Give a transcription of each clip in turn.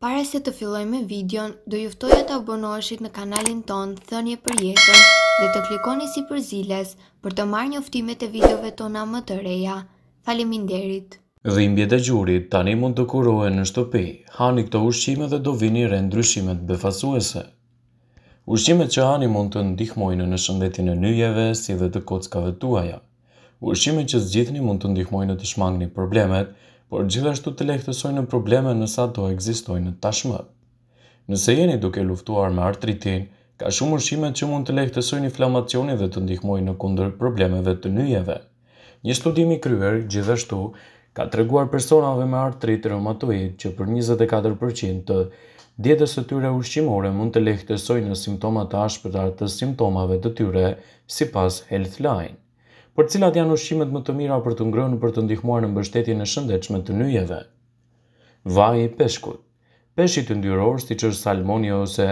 Pare se të filloj me videon, do e të abonoheshit në kanalin ton Thënje për jetën dhe të klikoni si për ziles për të marrë njoftimet e videove tona më të reja. Faleminderit. Dhimbje dhe gjurit tani mund të kurohe në shtëpi, hani këto ushqime dhe do vini re ndryshimet befasuese. Ushqimet që hani mund të ndihmojnë në shëndetin e nyjeve si dhe të kockave tuaja. Ushqimet që zgjithni mund të ndihmojnë të shmangni problemet, por gjithashtu të lehtësojnë probleme nësa do egzistojnë tashmë. Nëse jeni duke luftuar me artritin, ka shumë ushqime që mund të lehtësojnë inflamacionin dhe të ndihmojnë në kundër problemeve të nyjeve. Një studim i kryer gjithashtu ka treguar personave me artrit reumatoid që për 24% të dietës së tyre ushqimore mund të lehtësojnë simptomat e ashpëtar të simptomave të tyre sipas Healthline për cilat janë ushqimet më të mira për të ngrënë për të ndihmuar në mbështetjen e shëndetshme të nyjeve. Vaji i peshkut. Peshqit yndyror, siç është salmoni ose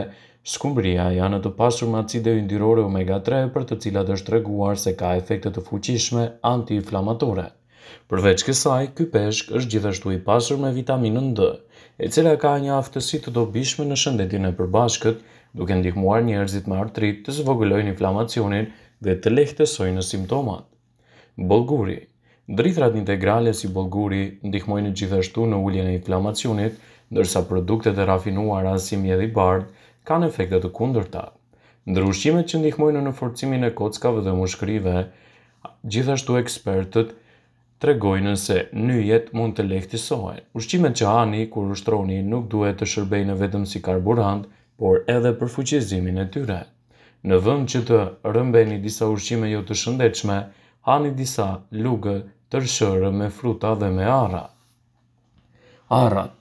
skumbria, janë të pasur me acide yndyrore omega 3 për të cilat është treguar se ka efekte të fuqishme antiinflamatore. Përveç kësaj, ky peshk është gjithashtu i pasur me vitaminën D, e cila ka një aftësi të dobishme në shëndetin e përbashkët, duke ndihmuar njerëzit me artrit të zvogëlojnë inflamacionin dhe të lehtësojnë simptomat. Bolguri Dritrat integrale si bolguri ndihmojnë gjithashtu në ulljen e inflamacionit, ndërsa produktet e rafinuara si mjedi bardë kanë efekte të Ndër Ndërushqimet që ndihmojnë në forcimin e kockave dhe mushkrive, gjithashtu ekspertët tregojnë se nyjet mund të lehtësohen. Ushqimet që hani kur ushtroni nuk duhet të shërbejnë vetëm si karburant, por edhe për fuqizimin e tyre. Në vend që të rëmbeni disa ushqime jo të shëndetshme, ani disa lugë tërshërë me fruta dhe me ara. Arat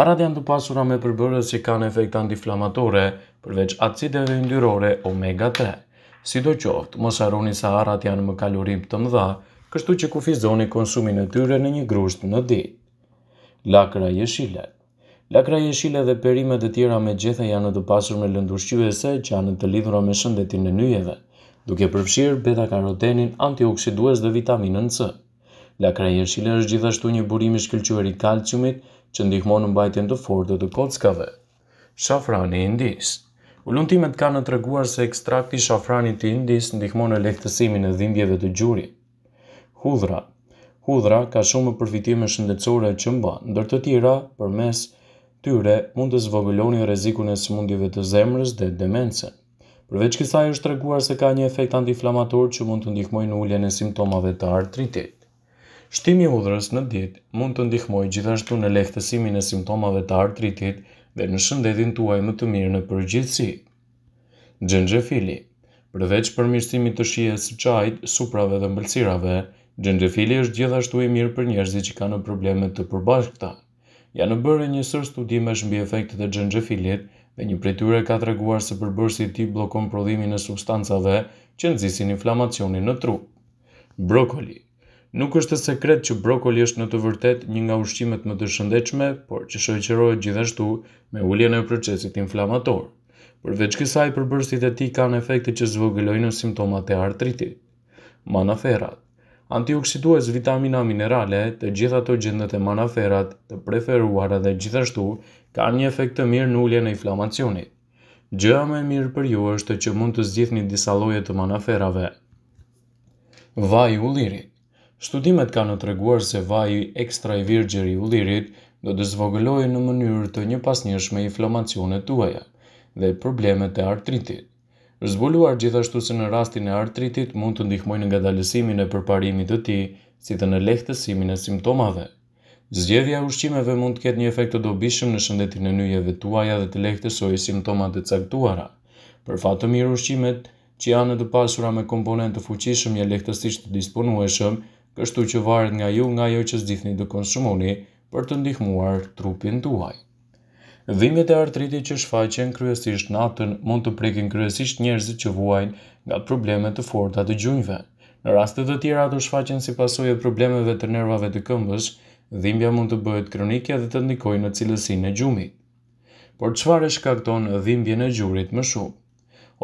Arat janë të pasura me përbërës që kanë efekt antiflamatore përveç acideve ndyrore omega 3. Si do qoftë, mos arroni sa arat janë më kalorim të mëdha, kështu që kufizoni konsumin e tyre në një grusht në ditë. Lakra jeshile Lakra jeshile dhe perimet e tjera me gjethe janë të pasur me se që janë të lidhura me shëndetin e njëjeve duke përfshirë beta-karotenin, antioksidues dhe vitaminën C. Lakra i jeshile është gjithashtu një burim i i kalciumit që ndihmon në mbajtjen të fortë të kockave. Shafrani i Indis. në kanë treguar se ekstrakti i shafranit të Indis ndihmon në lehtësimin e dhimbjeve të gjuri. Hudhra. Hudhra ka shumë përfitime shëndetësore që mba, ndër të tjera, përmes tyre mund të zvogëloni rrezikun e sëmundjeve të zemrës dhe demencës. Përveç kësaj është treguar se ka një efekt antiinflamator që mund të ndihmojë në uljen e simptomave të artritit. Shtimi i hudhrës në ditë mund të ndihmojë gjithashtu në lehtësimin e simptomave të artritit dhe në shëndetin tuaj më të mirë në përgjithësi. Xhenxhefili. Përveç përmirësimit të shijes së çajit, suprave dhe ëmbëlsirave, xhenxhefili është gjithashtu i mirë për njerëzit që kanë probleme të përbashkëta. Janë bërë një sër studimesh mbi efektet e xhenxhefilit, dhe një prej tyre ka treguar se përbërsi ti tij prodhimin e substancave që nxisin inflamacionin në tru. Brokoli. Nuk është e sekret që brokoli është në të vërtet një nga ushqimet më të shëndetshme, por që shoqërohet gjithashtu me uljen e procesit inflamator. Përveç kësaj, përbërësit e tij kanë efekte që zvogëlojnë simptomat e artritit. Manaferat antioksiduës vitamina minerale, të gjitha të gjendet e manaferat, të preferuara dhe gjithashtu, ka një efekt të mirë në ullje në inflamacionit. Gjëja më e mirë për ju është që mund të zgjithni disa lloje të manaferave. Vaji ullirit. Studimet kanë treguar se vaji ekstra i virgjër i ullirit do të zvogëlojë në mënyrë të një pasnjëshme inflamacionet tuaja dhe problemet e artritit. Zbuluar gjithashtu se në rastin e artritit mund të ndihmojnë nga dalësimin e përparimit të tij, si të në lehtësimin e simptomave. Zgjedhja e ushqimeve mund të ketë një efekt të dobishëm në shëndetin e nyjeve tuaja dhe të lehtësojë simptomat e caktuara. Për fat të mirë ushqimet që janë të pasura me komponent të fuqishëm dhe lehtësisht të disponueshëm, kështu që varet nga ju nga ajo që zgjidhni të konsumoni për të ndihmuar trupin tuaj. Dhimbjet e artritit që shfaqen kryesisht natën mund të prekin kryesisht njerëzit që vuajnë nga problemet të forta të gjunjve. Në raste të tjera ato shfaqen si pasojë e problemeve të nervave të këmbës, dhimbja mund të bëhet kronike dhe të ndikojë në cilësinë e gjumit. Por çfarë shkakton dhimbjen e gjurit më shumë?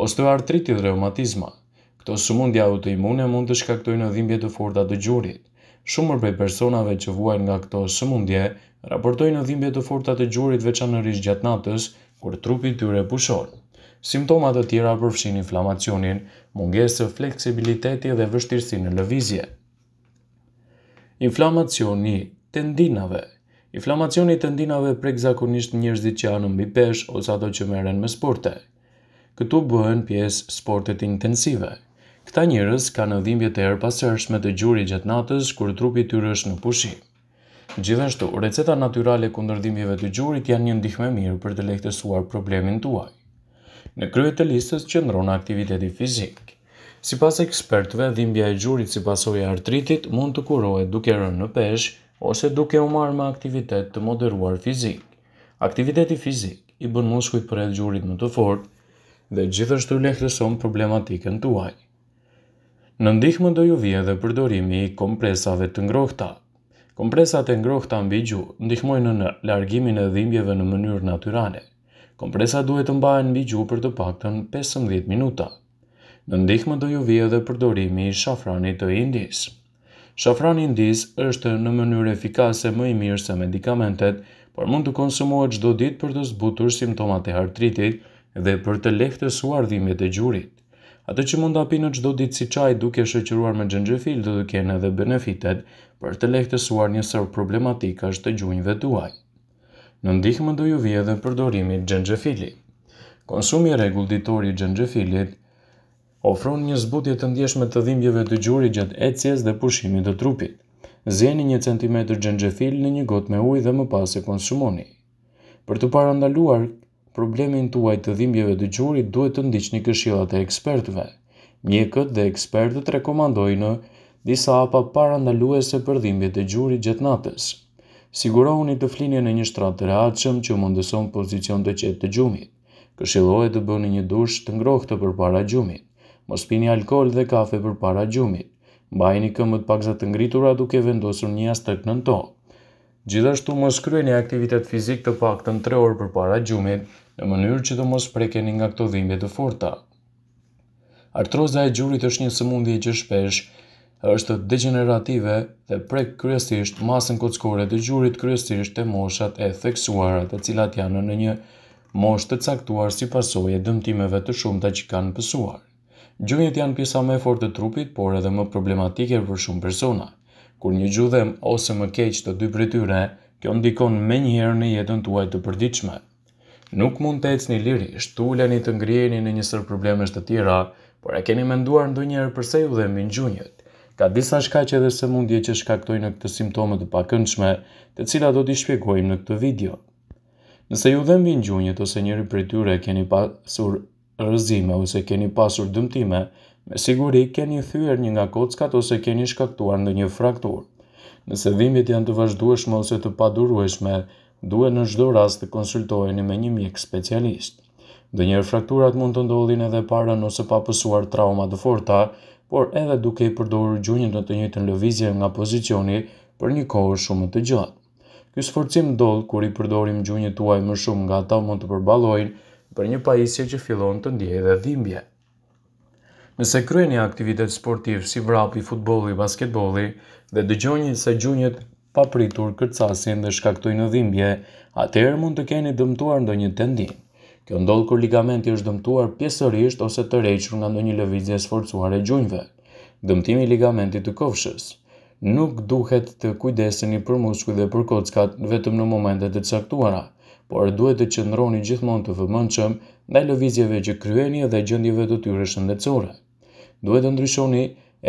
Osteoartriti dhe reumatizma. Këto sëmundje autoimune mund të shkaktojnë dhimbje të forta të gjurit. Shumë për personave që vuajnë nga këto sëmundje raportojnë dhimbje të forta të gjurit veçanërisht gjatë natës, kur trupi tyre pushon. Simptomat të tjera përfshin inflamacionin, mungesë të fleksibiliteti dhe vështirësi në lëvizje. Inflamacioni tendinave Inflamacioni tendinave prek zakonisht njërzit që në mbi pesh ose ato që meren me sporte. Këtu bëhen pjesë sportet intensive. Këta njërës ka në dhimbje të erë pasërshme të gjuri gjatë natës kur trupi tyre është në pushim. Gjithashtu, receta natyrale kundër dhimbjeve të gjurit janë një ndihmë mirë për të lehtësuar problemin tuaj. Në krye të listës qëndron aktiviteti fizik. Sipas ekspertëve, dhimbja e gjurit si pasojë e artritit mund të kurohet duke rënë në pesh ose duke u marrë me aktivitet të moderuar fizik. Aktiviteti fizik i bën muskujt për edhe gjurit më të fortë dhe gjithashtu lehtëson problematikën tuaj. Në ndihmë do ju vje dhe përdorimi i kompresave të ngrohtat. Kompresat e ngrohta mbi gjuhë ndihmojnë në largimin e dhimbjeve në mënyrë natyrale. Kompresat duhet të mbahen mbi gjuhë për të paktën 15 minuta. Në ndihmë do ju vijë edhe përdorimi i shafranit të indis. Shafrani indis është në mënyrë efikase më i mirë se medikamentet, por mund të konsumohet çdo ditë për të zbutur simptomat e artritit dhe për të lehtësuar dhimbjet e gjurit. Ato që mund të hapi në çdo ditë si çaj duke shoqëruar me xhenxhefil do të kenë edhe benefitet për të lehtësuar një sër problematika të gjunjëve tuaj. Në ndihmë do ju vi dhe përdorimi i xhenxhefilit. Konsumi i rregullt ditor i xhenxhefilit ofron një zbutje të ndjeshme të dhimbjeve të gjurit gjatë ecjes dhe pushimit të trupit. Zjeni 1 cm xhenxhefil në një gotë me ujë dhe më pas e konsumoni. Për të parandaluar problemin tuaj të dhimbjeve gjurit duhet të ndiqni këshillat e ekspertëve. Mjekët dhe ekspertët rekomandojnë disa apa parandaluese për dhimbjet e gjurit gjatnatës. Sigurohuni të flini në një shtrat të reaqëm që mundëson pozicion të qetë të gjumit. Këshilohe të bëni një dush të ngrohtë për para gjumit. Mos pini alkohol dhe kafe për para gjumit. Bajni këmët pak të ngritura duke vendosur një astrek në tokë. Gjithashtu mos kryeni aktivitet fizik të paktën 3 orë përpara gjumit, në mënyrë që të mos prekeni nga këto dhimbje të forta. Artroza e gjurit është një sëmundje që shpesh është degenerative dhe prek kryesisht masën kockore të gjurit kryesisht e moshat e theksuara, të cilat janë në një moshë të caktuar si pasojë dëmtimeve të shumta që kanë pësuar. Gjumit janë pjesa më e fortë e trupit, por edhe më problematike për shumë personat. Kur një gjudhem ose më keq të dy për tyre, kjo ndikon me njëherë në jetën tuaj të përdiqme. Nuk mund të ecë një liri, shtu të ngrijeni në njësër problemesht të tjera, por e keni menduar ndo njërë përse ju dhe minë gjunjët. Ka disa shka që edhe se mundje që shkaktojnë në këtë simptomet të pakëndshme, të cila do t'i shpjegojmë në këtë video. Nëse ju dhe minë gjunjët ose njëri për tyre keni pasur rëzime ose keni pasur dëmtime, me siguri keni thyer një nga kockat ose keni shkaktuar në një frakturë. Nëse dhimbjet janë të vazhdueshme ose të padurueshme, duhet në çdo rast të konsultoheni me një mjek specialist. njërë frakturat mund të ndodhin edhe para nëse pa pësuar trauma të forta, por edhe duke i përdorur gjunjën në të njëjtën lëvizje nga pozicioni për një kohë shumë të gjatë. Ky sforcim ndodh kur i përdorim gjunjët tuaj më shumë nga ta mund të përballojnë për një pajisje që fillon të ndjejë dhimbje. Nëse kryeni aktivitet sportiv si vrapi, futboli, basketboli dhe dëgjoni se gjunjet papritur kërcasin dhe shkaktojnë dhimbje, atëherë mund të keni dëmtuar ndonjë tendin. Kjo ndodh kur ligamenti është dëmtuar pjesërisht ose të rrequr nga ndonjë lëvizje sforcuare e gjunjve. Dëmtimi i ligamentit të kofshës nuk duhet të kujdeseni për muskuj dhe për kockat vetëm në momentet e caktuara, por duhet të qëndroni gjithmonë të vëmendshëm ndaj lëvizjeve që kryeni dhe gjendjeve të tyre shëndetësore duhet të ndryshoni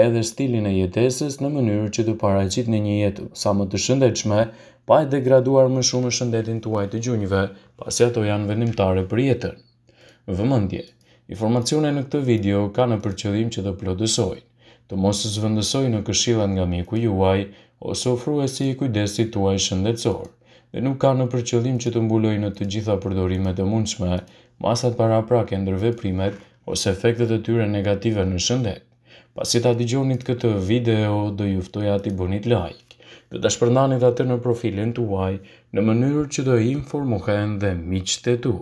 edhe stilin e jetesës në mënyrë që të paraqit në një jetë sa më të shëndechme, pa e degraduar më shumë shëndetin tuaj të gjunjve, pasi ato janë vendimtare për jetën. Vëmëndje, informacione në këtë video ka në përqëllim që të plodësoj, të mos të zvëndësoj në këshillat nga miku juaj, ose ofruesi i kujdesit tuaj shëndetësor, dhe nuk ka në përqëllim që të mbuloj në të gjitha përdorimet e mundshme, masat para prake ndërve primet, ose efektet e tyre negative në shëndet. Pasi ta digjonit këtë video, do juftoj ati bonit like, Do të shpërndanit atë në profilin të uaj, në mënyrë që do informohen dhe miqët e tu.